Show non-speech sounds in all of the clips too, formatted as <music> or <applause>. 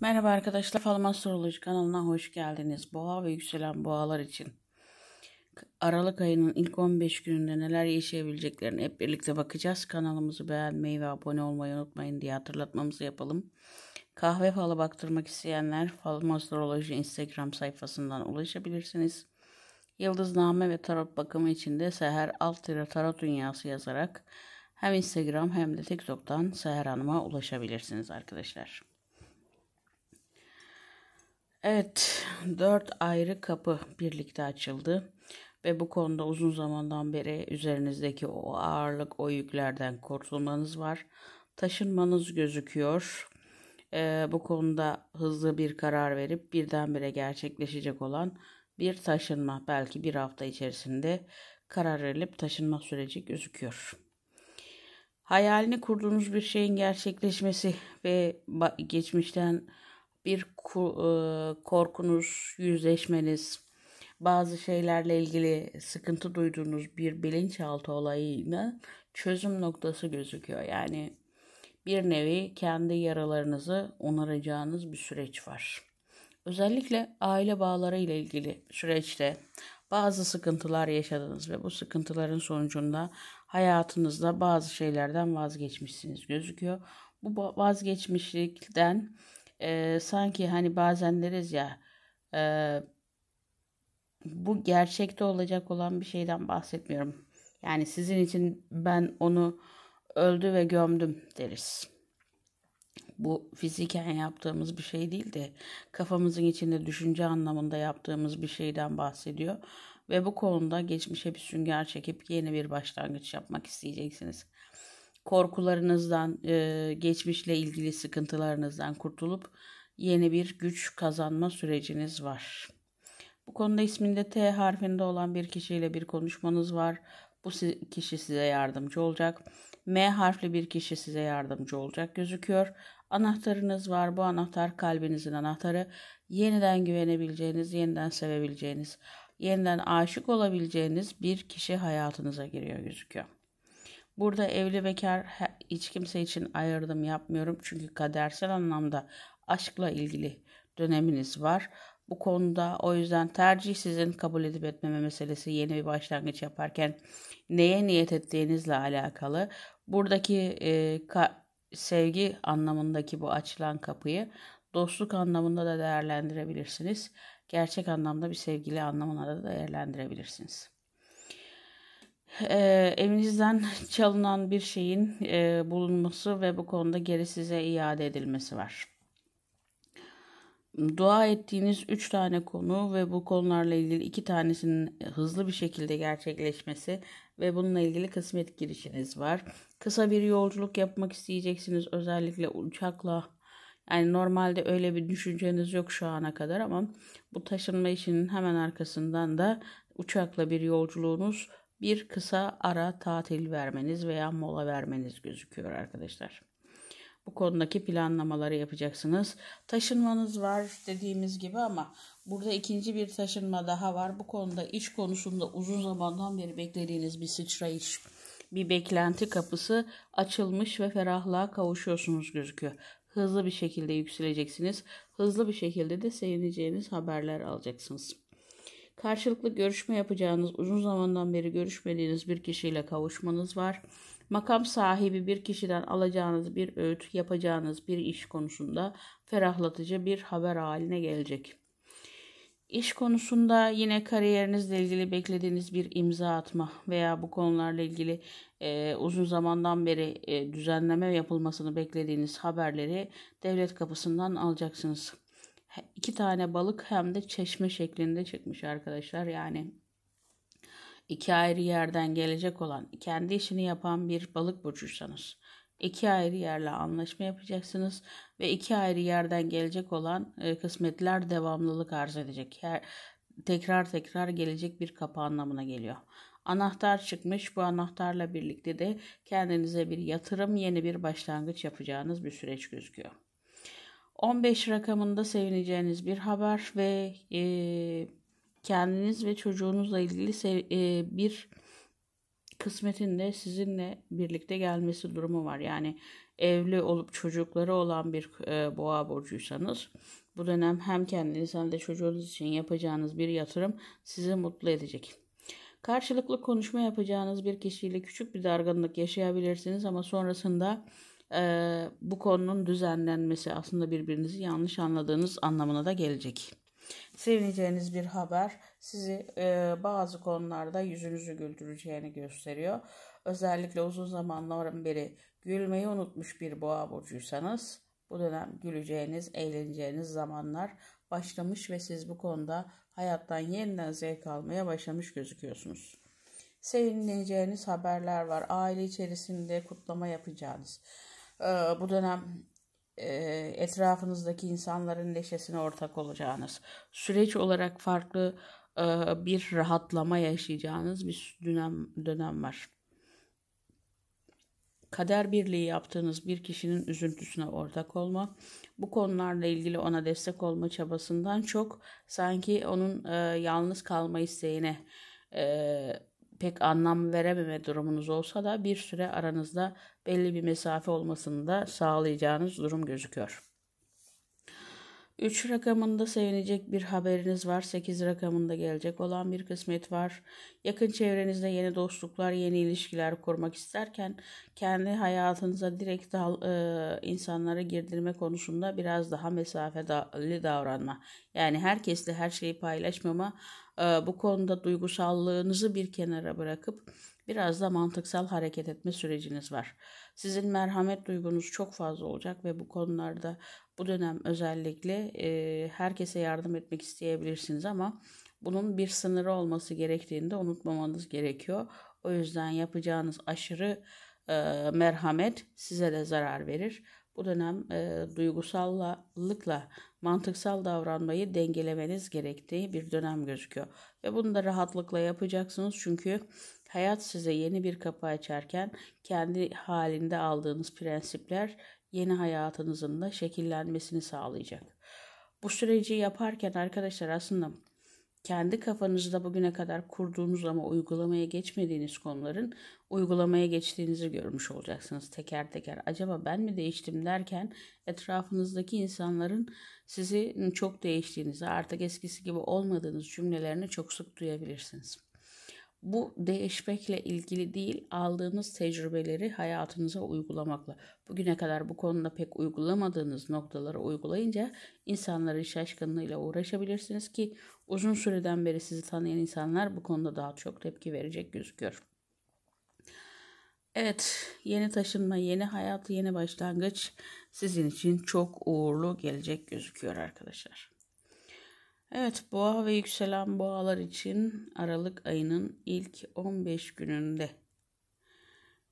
Merhaba arkadaşlar, Falman Astroloji kanalına hoş geldiniz. Boğa ve yükselen boğalar için Aralık ayının ilk 15 gününde neler yaşayabileceklerini hep birlikte bakacağız. Kanalımızı beğenmeyi ve abone olmayı unutmayın diye hatırlatmamızı yapalım. Kahve falı baktırmak isteyenler Falman Astroloji Instagram sayfasından ulaşabilirsiniz. Yıldızname ve tarot bakımı için de Seher Alt Tarot Dünyası yazarak hem Instagram hem de TikTok'tan Seher Hanım'a ulaşabilirsiniz arkadaşlar. Evet, dört ayrı kapı birlikte açıldı ve bu konuda uzun zamandan beri üzerinizdeki o ağırlık, o yüklerden kurtulmanız var. Taşınmanız gözüküyor. Ee, bu konuda hızlı bir karar verip birdenbire gerçekleşecek olan bir taşınma belki bir hafta içerisinde karar verilip taşınma süreci gözüküyor. Hayalini kurduğunuz bir şeyin gerçekleşmesi ve geçmişten bir e, korkunuz, yüzleşmeniz, bazı şeylerle ilgili sıkıntı duyduğunuz bir bilinçaltı olayına çözüm noktası gözüküyor. Yani bir nevi kendi yaralarınızı onaracağınız bir süreç var. Özellikle aile bağları ile ilgili süreçte bazı sıkıntılar yaşadınız ve bu sıkıntıların sonucunda hayatınızda bazı şeylerden vazgeçmişsiniz gözüküyor. Bu vazgeçmişlikten e, sanki hani bazen deriz ya e, bu gerçekte olacak olan bir şeyden bahsetmiyorum. Yani sizin için ben onu öldü ve gömdüm deriz. Bu fiziken yaptığımız bir şey değil de kafamızın içinde düşünce anlamında yaptığımız bir şeyden bahsediyor. Ve bu konuda geçmişe bir sünger çekip yeni bir başlangıç yapmak isteyeceksiniz korkularınızdan, e, geçmişle ilgili sıkıntılarınızdan kurtulup yeni bir güç kazanma süreciniz var. Bu konuda isminde T harfinde olan bir kişiyle bir konuşmanız var. Bu kişi size yardımcı olacak. M harfli bir kişi size yardımcı olacak gözüküyor. Anahtarınız var. Bu anahtar kalbinizin anahtarı. Yeniden güvenebileceğiniz, yeniden sevebileceğiniz, yeniden aşık olabileceğiniz bir kişi hayatınıza giriyor gözüküyor. Burada evli bekar hiç kimse için ayırdım yapmıyorum. Çünkü kadersel anlamda aşkla ilgili döneminiz var. Bu konuda o yüzden tercih sizin kabul edip etmeme meselesi yeni bir başlangıç yaparken neye niyet ettiğinizle alakalı. Buradaki e, sevgi anlamındaki bu açılan kapıyı dostluk anlamında da değerlendirebilirsiniz. Gerçek anlamda bir sevgili anlamına da değerlendirebilirsiniz e, evinizden <laughs> çalınan bir şeyin e, bulunması ve bu konuda geri size iade edilmesi var. Dua ettiğiniz üç tane konu ve bu konularla ilgili iki tanesinin e, hızlı bir şekilde gerçekleşmesi ve bununla ilgili kısmet girişiniz var. Kısa bir yolculuk yapmak isteyeceksiniz özellikle uçakla. Yani normalde öyle bir düşünceniz yok şu ana kadar ama bu taşınma işinin hemen arkasından da uçakla bir yolculuğunuz bir kısa ara tatil vermeniz veya mola vermeniz gözüküyor arkadaşlar. Bu konudaki planlamaları yapacaksınız. Taşınmanız var dediğimiz gibi ama burada ikinci bir taşınma daha var. Bu konuda iş konusunda uzun zamandan beri beklediğiniz bir sıçrayış, bir beklenti kapısı açılmış ve ferahlığa kavuşuyorsunuz gözüküyor hızlı bir şekilde yükseleceksiniz. Hızlı bir şekilde de sevineceğiniz haberler alacaksınız. Karşılıklı görüşme yapacağınız, uzun zamandan beri görüşmediğiniz bir kişiyle kavuşmanız var. Makam sahibi bir kişiden alacağınız bir öğüt, yapacağınız bir iş konusunda ferahlatıcı bir haber haline gelecek. İş konusunda yine kariyerinizle ilgili beklediğiniz bir imza atma veya bu konularla ilgili e, uzun zamandan beri e, düzenleme yapılmasını beklediğiniz haberleri devlet kapısından alacaksınız iki tane balık hem de çeşme şeklinde çıkmış arkadaşlar. Yani iki ayrı yerden gelecek olan kendi işini yapan bir balık burcuysanız iki ayrı yerle anlaşma yapacaksınız ve iki ayrı yerden gelecek olan e, kısmetler devamlılık arz edecek. Her, tekrar tekrar gelecek bir kapı anlamına geliyor. Anahtar çıkmış. Bu anahtarla birlikte de kendinize bir yatırım, yeni bir başlangıç yapacağınız bir süreç gözüküyor. 15 rakamında sevineceğiniz bir haber ve e, kendiniz ve çocuğunuzla ilgili sev- e, bir kısmetin de sizinle birlikte gelmesi durumu var. Yani evli olup çocukları olan bir e, boğa burcuysanız bu dönem hem kendiniz hem de çocuğunuz için yapacağınız bir yatırım sizi mutlu edecek. Karşılıklı konuşma yapacağınız bir kişiyle küçük bir dargınlık yaşayabilirsiniz ama sonrasında e, bu konunun düzenlenmesi aslında birbirinizi yanlış anladığınız anlamına da gelecek. Sevineceğiniz bir haber sizi e, bazı konularda yüzünüzü güldüreceğini gösteriyor. Özellikle uzun zamanların beri gülmeyi unutmuş bir boğa burcuysanız bu dönem güleceğiniz, eğleneceğiniz zamanlar başlamış ve siz bu konuda hayattan yeniden zevk almaya başlamış gözüküyorsunuz. Sevineceğiniz haberler var. Aile içerisinde kutlama yapacağınız ee, bu dönem e, etrafınızdaki insanların neşesine ortak olacağınız, süreç olarak farklı e, bir rahatlama yaşayacağınız bir dönem, dönem var. Kader birliği yaptığınız bir kişinin üzüntüsüne ortak olma, bu konularla ilgili ona destek olma çabasından çok sanki onun e, yalnız kalma isteğine pek anlam verememe durumunuz olsa da bir süre aranızda belli bir mesafe olmasını da sağlayacağınız durum gözüküyor. 3 rakamında sevinecek bir haberiniz var. 8 rakamında gelecek olan bir kısmet var. Yakın çevrenizde yeni dostluklar, yeni ilişkiler kurmak isterken kendi hayatınıza direkt dal, e, insanlara girdirme konusunda biraz daha mesafeli davranma. Yani herkesle her şeyi paylaşmama ee, bu konuda duygusallığınızı bir kenara bırakıp biraz da mantıksal hareket etme süreciniz var. Sizin merhamet duygunuz çok fazla olacak ve bu konularda bu dönem özellikle e, herkese yardım etmek isteyebilirsiniz ama bunun bir sınırı olması gerektiğini de unutmamanız gerekiyor. O yüzden yapacağınız aşırı e, merhamet size de zarar verir. Bu dönem e, duygusallıkla mantıksal davranmayı dengelemeniz gerektiği bir dönem gözüküyor. Ve bunu da rahatlıkla yapacaksınız çünkü hayat size yeni bir kapı açarken kendi halinde aldığınız prensipler yeni hayatınızın da şekillenmesini sağlayacak. Bu süreci yaparken arkadaşlar aslında kendi kafanızda bugüne kadar kurduğunuz ama uygulamaya geçmediğiniz konuların uygulamaya geçtiğinizi görmüş olacaksınız teker teker. Acaba ben mi değiştim derken etrafınızdaki insanların sizi çok değiştiğinizi, artık eskisi gibi olmadığınız cümlelerini çok sık duyabilirsiniz. Bu değişmekle ilgili değil, aldığınız tecrübeleri hayatınıza uygulamakla. Bugüne kadar bu konuda pek uygulamadığınız noktaları uygulayınca insanların şaşkınlığıyla uğraşabilirsiniz ki uzun süreden beri sizi tanıyan insanlar bu konuda daha çok tepki verecek gözüküyor. Evet, yeni taşınma, yeni hayat, yeni başlangıç sizin için çok uğurlu gelecek gözüküyor arkadaşlar. Evet boğa ve yükselen boğalar için Aralık ayının ilk 15 gününde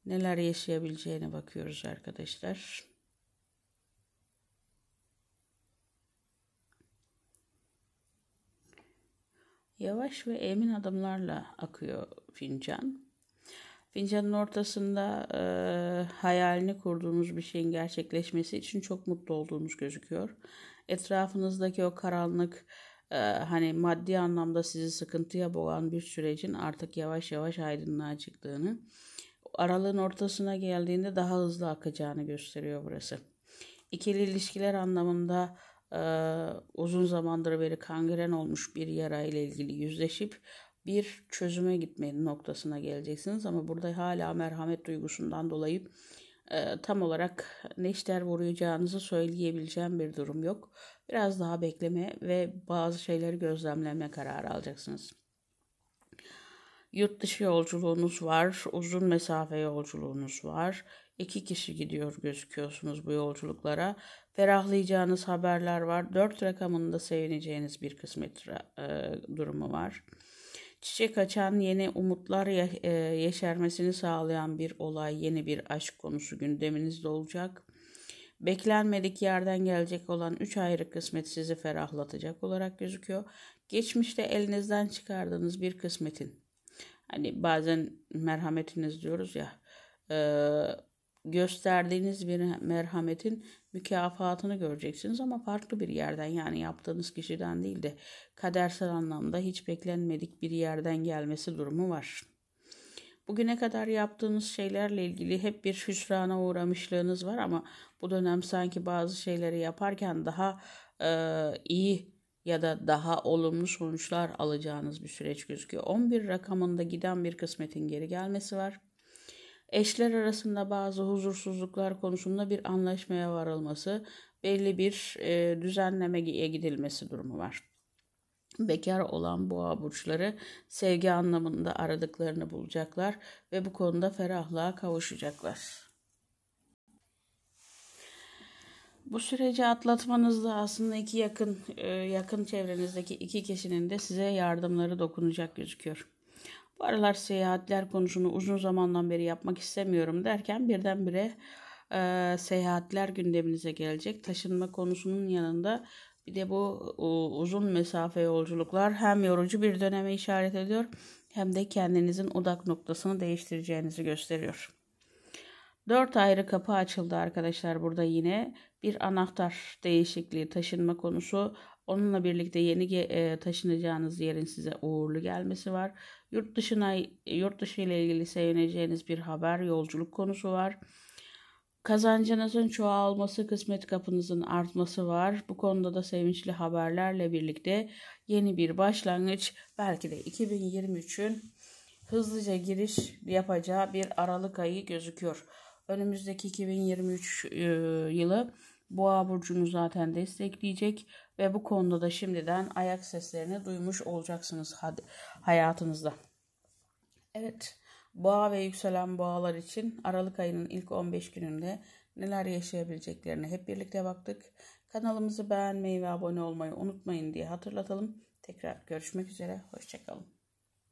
neler yaşayabileceğine bakıyoruz arkadaşlar. Yavaş ve emin adımlarla akıyor fincan. Fincanın ortasında e, hayalini kurduğunuz bir şeyin gerçekleşmesi için çok mutlu olduğunuz gözüküyor. Etrafınızdaki o karanlık, ee, hani maddi anlamda sizi sıkıntıya boğan bir sürecin artık yavaş yavaş aydınlığa çıktığını, aralığın ortasına geldiğinde daha hızlı akacağını gösteriyor burası. İkili ilişkiler anlamında e, uzun zamandır beri kangren olmuş bir yara ile ilgili yüzleşip bir çözüme gitmenin noktasına geleceksiniz ama burada hala merhamet duygusundan dolayı ee, tam olarak ne işler vuracağınızı söyleyebileceğim bir durum yok. Biraz daha bekleme ve bazı şeyleri gözlemleme kararı alacaksınız. Yurt dışı yolculuğunuz var, uzun mesafe yolculuğunuz var. İki kişi gidiyor gözüküyorsunuz bu yolculuklara. Ferahlayacağınız haberler var. Dört rakamında sevineceğiniz bir kısmet e, durumu var. Çiçek açan yeni umutlar e, yeşermesini sağlayan bir olay, yeni bir aşk konusu gündeminizde olacak. Beklenmedik yerden gelecek olan 3 ayrı kısmet sizi ferahlatacak olarak gözüküyor. Geçmişte elinizden çıkardığınız bir kısmetin, hani bazen merhametiniz diyoruz ya, e, gösterdiğiniz bir merhametin mükafatını göreceksiniz ama farklı bir yerden yani yaptığınız kişiden değil de kadersel anlamda hiç beklenmedik bir yerden gelmesi durumu var. Bugüne kadar yaptığınız şeylerle ilgili hep bir hüsrana uğramışlığınız var ama bu dönem sanki bazı şeyleri yaparken daha e, iyi ya da daha olumlu sonuçlar alacağınız bir süreç gözüküyor. 11 rakamında giden bir kısmetin geri gelmesi var eşler arasında bazı huzursuzluklar konusunda bir anlaşmaya varılması, belli bir e, düzenlemeye gidilmesi durumu var. Bekar olan boğa burçları sevgi anlamında aradıklarını bulacaklar ve bu konuda ferahlığa kavuşacaklar. Bu süreci atlatmanızda aslında iki yakın e, yakın çevrenizdeki iki kişinin de size yardımları dokunacak gözüküyor. Bu aralar seyahatler konusunu uzun zamandan beri yapmak istemiyorum derken birdenbire e, seyahatler gündeminize gelecek. Taşınma konusunun yanında bir de bu o, uzun mesafe yolculuklar hem yorucu bir döneme işaret ediyor hem de kendinizin odak noktasını değiştireceğinizi gösteriyor. Dört ayrı kapı açıldı arkadaşlar burada yine. Bir anahtar değişikliği, taşınma konusu, Onunla birlikte yeni e, taşınacağınız yerin size uğurlu gelmesi var. Yurt dışına yurt dışı ile ilgili sevineceğiniz bir haber, yolculuk konusu var. Kazancınızın çoğalması, kısmet kapınızın artması var. Bu konuda da sevinçli haberlerle birlikte yeni bir başlangıç, belki de 2023'ün hızlıca giriş yapacağı bir Aralık ayı gözüküyor. Önümüzdeki 2023 e, yılı Boğa burcunu zaten destekleyecek ve bu konuda da şimdiden ayak seslerini duymuş olacaksınız hayatınızda. Evet, boğa ve yükselen boğalar için Aralık ayının ilk 15 gününde neler yaşayabileceklerini hep birlikte baktık. Kanalımızı beğenmeyi ve abone olmayı unutmayın diye hatırlatalım. Tekrar görüşmek üzere, hoşçakalın.